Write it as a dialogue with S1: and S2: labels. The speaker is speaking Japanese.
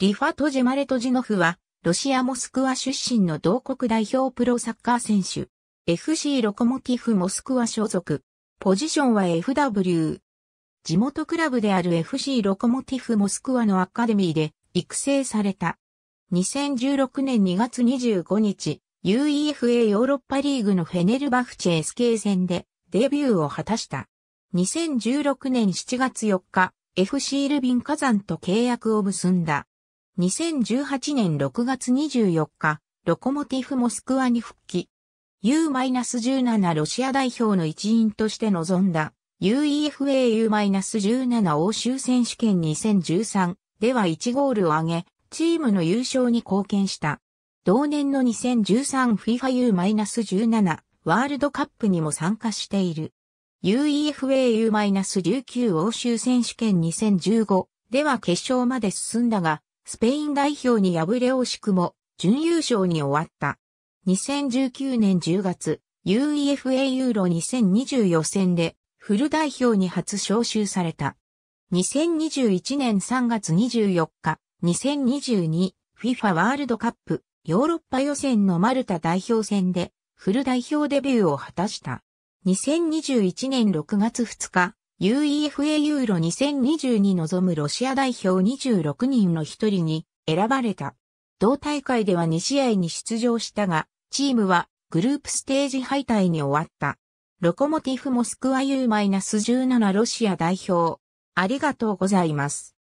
S1: リファトジェマレトジノフは、ロシア・モスクワ出身の同国代表プロサッカー選手。FC ロコモティフ・モスクワ所属。ポジションは FW。地元クラブである FC ロコモティフ・モスクワのアカデミーで育成された。2016年2月25日、UEFA ヨーロッパリーグのフェネルバフチェ SK 戦でデビューを果たした。2016年7月4日、FC ルビン火山と契約を結んだ。2018年6月24日、ロコモティフモスクワに復帰。U-17 ロシア代表の一員として臨んだ UEFAU-17 欧州選手権2013では1ゴールを挙げ、チームの優勝に貢献した。同年の 2013FIFAU-17 ワールドカップにも参加している。UEFAU-19 欧州選手権2015では決勝まで進んだが、スペイン代表に敗れ惜しくも準優勝に終わった。2019年10月、UEFA ユーロ2020予選でフル代表に初招集された。2021年3月24日、2022FIFA ワールドカップヨーロッパ予選のマルタ代表戦でフル代表デビューを果たした。2021年6月2日、UEFA ユーロ2020に臨むロシア代表26人の一人に選ばれた。同大会では2試合に出場したが、チームはグループステージ敗退に終わった。ロコモティフモスクワ U-17 ロシア代表。ありがとうございます。